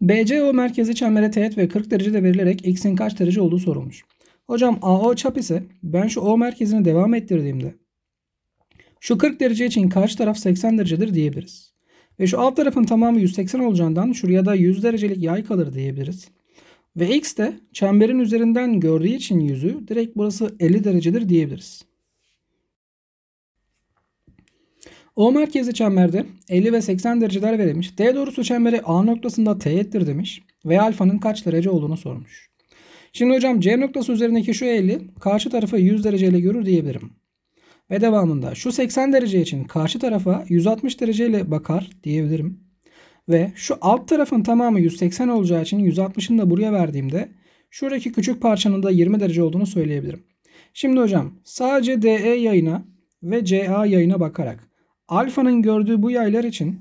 BCO merkezi çembere teğet ve 40 derecede verilerek x'in kaç derece olduğu sorulmuş. Hocam AO çap ise ben şu O merkezini devam ettirdiğimde şu 40 derece için karşı taraf 80 derecedir diyebiliriz. Ve şu alt tarafın tamamı 180 olacağından şuraya da 100 derecelik yay kalır diyebiliriz. Ve x de çemberin üzerinden gördüğü için yüzü direkt burası 50 derecedir diyebiliriz. O merkezli çemberde 50 ve 80 dereceler verilmiş. D doğrusu çemberi A noktasında teğettir demiş. Ve alfanın kaç derece olduğunu sormuş. Şimdi hocam C noktası üzerindeki şu 50 karşı tarafı 100 dereceyle görür diyebilirim. Ve devamında şu 80 derece için karşı tarafa 160 dereceyle bakar diyebilirim. Ve şu alt tarafın tamamı 180 olacağı için 160'ını da buraya verdiğimde şuradaki küçük parçanın da 20 derece olduğunu söyleyebilirim. Şimdi hocam sadece DE yayına ve CA yayına bakarak Alfa'nın gördüğü bu yaylar için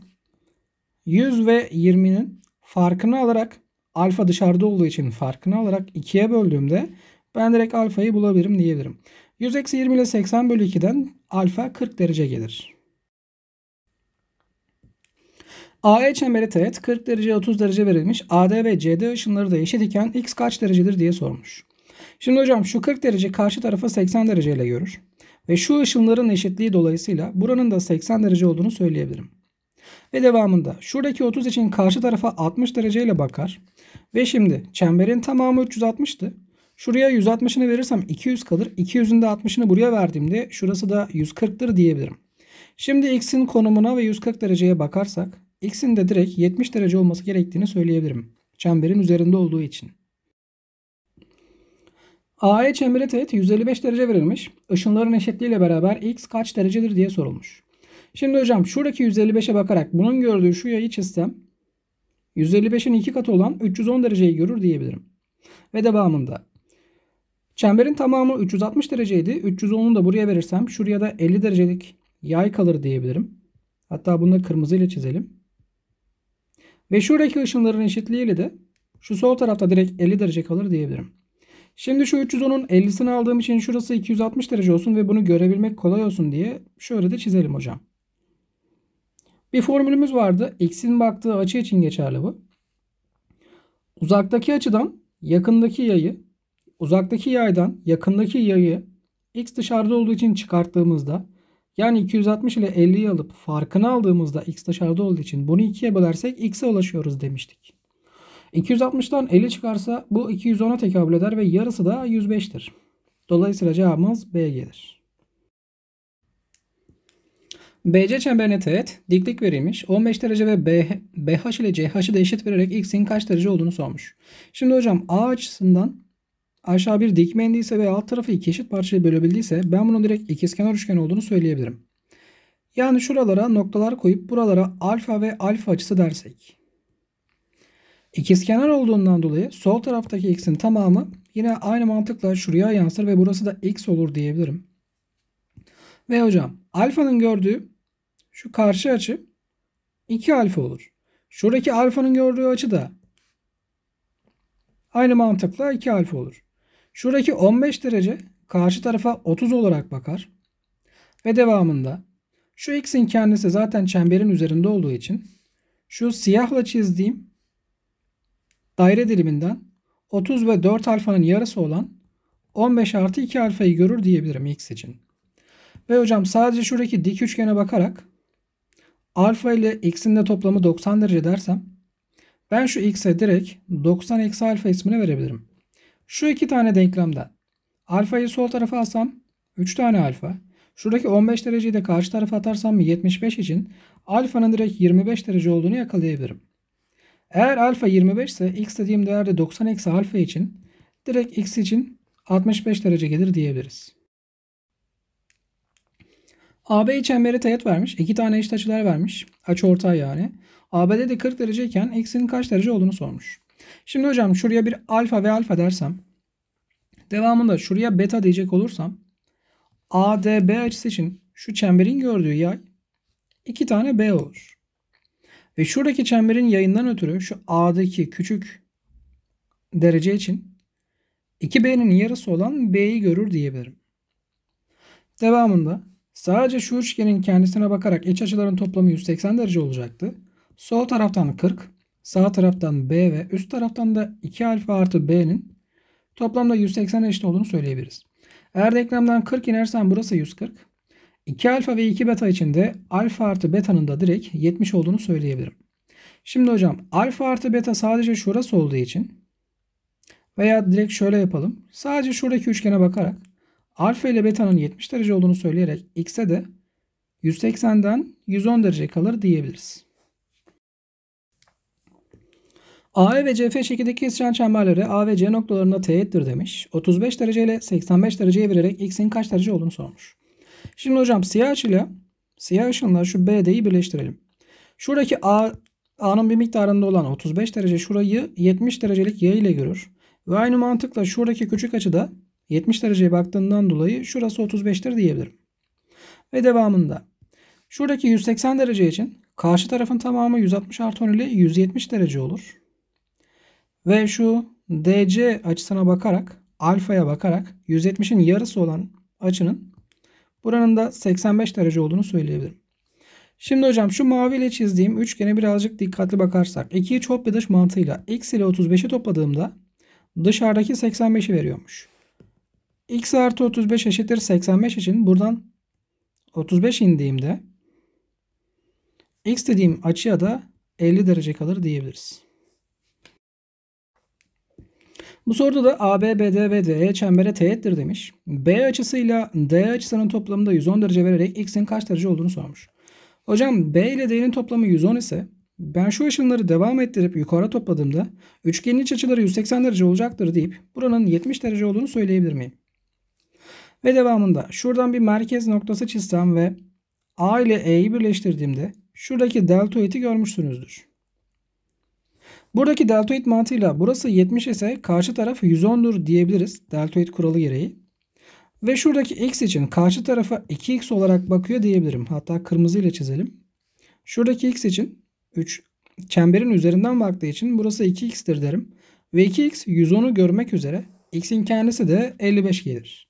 100 ve 20'nin farkını alarak alfa dışarıda olduğu için farkını alarak 2'ye böldüğümde ben direkt alfayı bulabilirim diyebilirim. 100 eksi 20 ile 80 bölü 2'den alfa 40 derece gelir. AE çemberi teğet 40 derece 30 derece verilmiş. AD ve CD ışınları da eşit iken x kaç derecedir diye sormuş. Şimdi hocam şu 40 derece karşı tarafa 80 derece ile görür. Ve şu ışınların eşitliği dolayısıyla buranın da 80 derece olduğunu söyleyebilirim. Ve devamında şuradaki 30 için karşı tarafa 60 dereceyle bakar. Ve şimdi çemberin tamamı 360'tı. Şuraya 160'ını verirsem 200 kalır. 200'ün de 60'ını buraya verdiğimde şurası da 140'tır diyebilirim. Şimdi x'in konumuna ve 140 dereceye bakarsak x'in de direkt 70 derece olması gerektiğini söyleyebilirim. Çemberin üzerinde olduğu için. AE çembere teğet 155 derece verilmiş. Işınların eşitliğiyle beraber x kaç derecedir diye sorulmuş. Şimdi hocam şuradaki 155'e bakarak bunun gördüğü şu yayı çizsem 155'in 2 katı olan 310 dereceyi görür diyebilirim. Ve devamında çemberin tamamı 360 dereceydi. 310'u da buraya verirsem şuraya da 50 derecelik yay kalır diyebilirim. Hatta bunu da kırmızıyla çizelim. Ve şuradaki ışınların eşitliğiyle de şu sol tarafta direkt 50 derece kalır diyebilirim. Şimdi şu 310'un 50'sini aldığım için şurası 260 derece olsun ve bunu görebilmek kolay olsun diye şöyle de çizelim hocam. Bir formülümüz vardı. X'in baktığı açı için geçerli bu. Uzaktaki açıdan yakındaki yayı, uzaktaki yaydan yakındaki yayı x dışarıda olduğu için çıkarttığımızda yani 260 ile 50'yi alıp farkını aldığımızda x dışarıda olduğu için bunu 2'ye bölersek x'e ulaşıyoruz demiştik. 260'dan 50 çıkarsa bu 210'a tekabül eder ve yarısı da 105'tir. Dolayısıyla cevabımız B gelir. BC çemberine teğet diklik verilmiş. 15 derece ve BH ile CH'ı da eşit vererek x'in kaç derece olduğunu sormuş. Şimdi hocam A açısından aşağı bir dikme indiyse ve alt tarafı iki eşit parçaya bölebildiyse ben bunun direkt ikizkenar üçgen olduğunu söyleyebilirim. Yani şuralara noktalar koyup buralara alfa ve alfa açısı dersek. İkizkenar olduğundan dolayı sol taraftaki x'in tamamı yine aynı mantıkla şuraya yansır ve burası da x olur diyebilirim. Ve hocam alfanın gördüğü şu karşı açı 2 alfa olur. Şuradaki alfanın gördüğü açı da aynı mantıkla 2 alfa olur. Şuradaki 15 derece karşı tarafa 30 olarak bakar. Ve devamında şu x'in kendisi zaten çemberin üzerinde olduğu için şu siyahla çizdiğim daire diliminden 30 ve 4 alfanın yarısı olan 15 artı 2 alfayı görür diyebilirim x için. Ve hocam sadece şuradaki dik üçgene bakarak alfa ile x'in de toplamı 90 derece dersem ben şu x'e direkt 90 eksi alfa ismini verebilirim. Şu iki tane denklemden alfayı sol tarafa alsam 3 tane alfa. Şuradaki 15 dereceyi de karşı tarafa atarsam 75 için alfanın direkt 25 derece olduğunu yakalayabilirim. Eğer alfa 25 ise x dediğim değerde 90 eksi alfa için direkt x için 65 derece gelir diyebiliriz. AB çemberi teğet vermiş. iki tane eşit açılar vermiş. Açı ortay yani. ABD de 40 dereceyken x'in kaç derece olduğunu sormuş. Şimdi hocam şuraya bir alfa ve alfa dersem devamında şuraya beta diyecek olursam ADB açısı için şu çemberin gördüğü yay iki tane B olur. Ve şuradaki çemberin yayından ötürü şu A'daki küçük derece için 2B'nin yarısı olan B'yi görür diyebilirim. Devamında sadece şu üçgenin kendisine bakarak iç açıların toplamı 180 derece olacaktı. Sol taraftan 40, sağ taraftan B ve üst taraftan da 2 alfa artı B'nin toplamda 180 eşit olduğunu söyleyebiliriz. Eğer denklemden 40 inersen burası 140. 2 alfa ve 2 beta içinde alfa artı betanın da direkt 70 olduğunu söyleyebilirim. Şimdi hocam alfa artı beta sadece şurası olduğu için veya direkt şöyle yapalım. Sadece şuradaki üçgene bakarak alfa ile beta'nın 70 derece olduğunu söyleyerek x'e de 180'den 110 derece kalır diyebiliriz. AE ve CF şekildeki kesişen çemberleri A ve C noktalarında teğettir demiş. 35 derece ile 85 dereceye vererek x'in kaç derece olduğunu sormuş. Şimdi hocam siyah açıyla siyah ışınla şu BD'yi birleştirelim. Şuradaki A, A'nın bir miktarında olan 35 derece şurayı 70 derecelik Y ile görür. Ve aynı mantıkla şuradaki küçük açıda 70 dereceye baktığından dolayı şurası 35'tir diyebilirim. Ve devamında şuradaki 180 derece için karşı tarafın tamamı 160 artı 10 ile 170 derece olur. Ve şu DC açısına bakarak alfaya bakarak 170'in yarısı olan açının Buranın da 85 derece olduğunu söyleyebilirim. Şimdi hocam şu mavi ile çizdiğim üçgene birazcık dikkatli bakarsak 2 çok bir dış mantığıyla x ile 35'i topladığımda dışarıdaki 85'i veriyormuş. x artı 35 eşittir 85 için buradan 35 indiğimde x dediğim açıya da 50 derece kalır diyebiliriz. Bu soruda da AB, BD ve DE çembere teğettir demiş. B açısıyla D açısının toplamı da 110 derece vererek x'in kaç derece olduğunu sormuş. Hocam B ile D'nin toplamı 110 ise ben şu ışınları devam ettirip yukarı topladığımda üçgenin iç açıları 180 derece olacaktır deyip buranın 70 derece olduğunu söyleyebilir miyim? Ve devamında şuradan bir merkez noktası çizsem ve A ile E'yi birleştirdiğimde şuradaki deltoidi görmüşsünüzdür. Buradaki deltoid mantığıyla burası 70 ise karşı taraf 110'dur diyebiliriz deltoid kuralı gereği. Ve şuradaki x için karşı tarafa 2x olarak bakıyor diyebilirim. Hatta kırmızıyla çizelim. Şuradaki x için 3 çemberin üzerinden baktığı için burası 2x'tir derim. Ve 2x 110'u görmek üzere x'in kendisi de 55 gelir.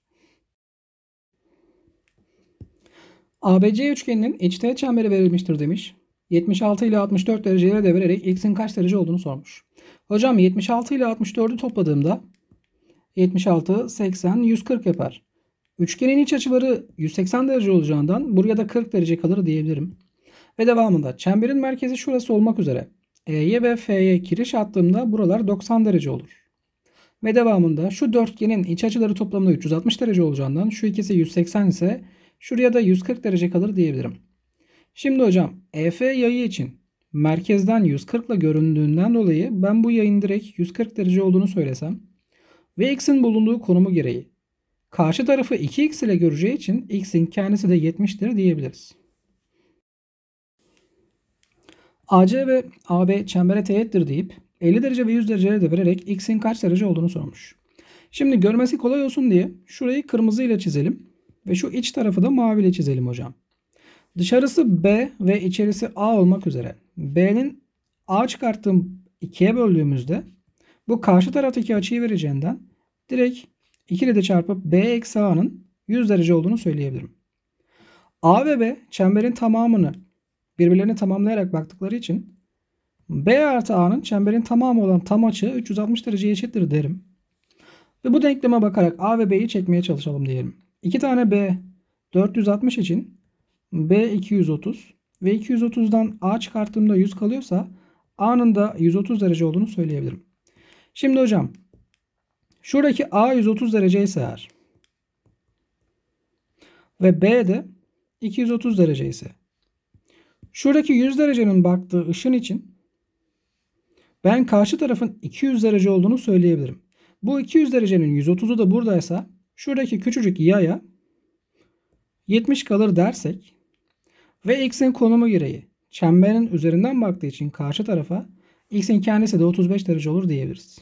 ABC üçgeninin içte çemberi verilmiştir demiş. 76 ile 64 dereceleri de vererek x'in kaç derece olduğunu sormuş. Hocam 76 ile 64'ü topladığımda 76, 80, 140 yapar. Üçgenin iç açıları 180 derece olacağından buraya da 40 derece kalır diyebilirim. Ve devamında çemberin merkezi şurası olmak üzere E'ye ve F'ye kiriş attığımda buralar 90 derece olur. Ve devamında şu dörtgenin iç açıları toplamında 360 derece olacağından şu ikisi 180 ise şuraya da 140 derece kalır diyebilirim. Şimdi hocam EF yayı için merkezden 140 ile göründüğünden dolayı ben bu yayın direkt 140 derece olduğunu söylesem ve x'in bulunduğu konumu gereği karşı tarafı 2x ile göreceği için x'in kendisi de 70'tir diyebiliriz. AC ve AB çembere teğettir deyip 50 derece ve 100 dereceleri de vererek x'in kaç derece olduğunu sormuş. Şimdi görmesi kolay olsun diye şurayı kırmızı ile çizelim ve şu iç tarafı da mavi ile çizelim hocam. Dışarısı B ve içerisi A olmak üzere B'nin A çıkarttığım ikiye böldüğümüzde bu karşı taraftaki açıyı vereceğinden direkt 2 ile de çarpıp B eksi A'nın 100 derece olduğunu söyleyebilirim. A ve B çemberin tamamını birbirlerini tamamlayarak baktıkları için B artı A'nın çemberin tamamı olan tam açı 360 dereceye eşittir derim. Ve bu denkleme bakarak A ve B'yi çekmeye çalışalım diyelim. İki tane B 460 için B 230 ve 230'dan A çıkarttığımda 100 kalıyorsa A'nın da 130 derece olduğunu söyleyebilirim. Şimdi hocam şuradaki A 130 derece ise eğer ve B de 230 derece ise şuradaki 100 derecenin baktığı ışın için ben karşı tarafın 200 derece olduğunu söyleyebilirim. Bu 200 derecenin 130'u da buradaysa şuradaki küçücük yaya 70 kalır dersek ve x'in konumu gereği çemberin üzerinden baktığı için karşı tarafa x'in kendisi de 35 derece olur diyebiliriz.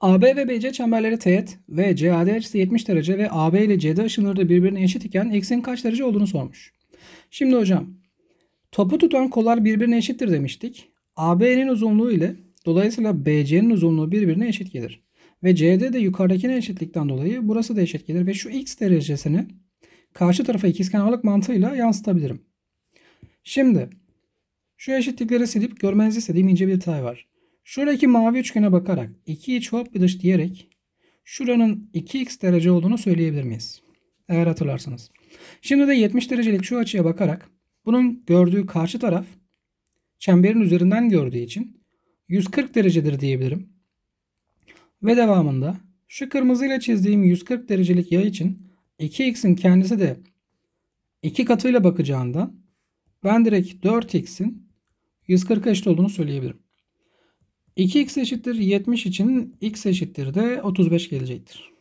AB ve BC çemberleri teğet ve CAD açısı 70 derece ve AB ile CD ışınları da birbirine eşit iken x'in kaç derece olduğunu sormuş. Şimdi hocam topu tutan kollar birbirine eşittir demiştik. AB'nin uzunluğu ile dolayısıyla BC'nin uzunluğu birbirine eşit gelir. Ve CD de yukarıdakine eşitlikten dolayı burası da eşit gelir ve şu x derecesini karşı tarafa ikizkenarlık mantığıyla yansıtabilirim. Şimdi şu eşitlikleri silip görmenizi istediğim ince bir detay var. Şuradaki mavi üçgene bakarak iki iç hop bir dış diyerek şuranın 2x derece olduğunu söyleyebilir miyiz? Eğer hatırlarsanız. Şimdi de 70 derecelik şu açıya bakarak bunun gördüğü karşı taraf çemberin üzerinden gördüğü için 140 derecedir diyebilirim. Ve devamında şu kırmızıyla çizdiğim 140 derecelik yay için 2x'in kendisi de 2 katıyla bakacağından ben direkt 4x'in 140 eşit olduğunu söyleyebilirim. 2x eşittir 70 için x eşittir de 35 gelecektir.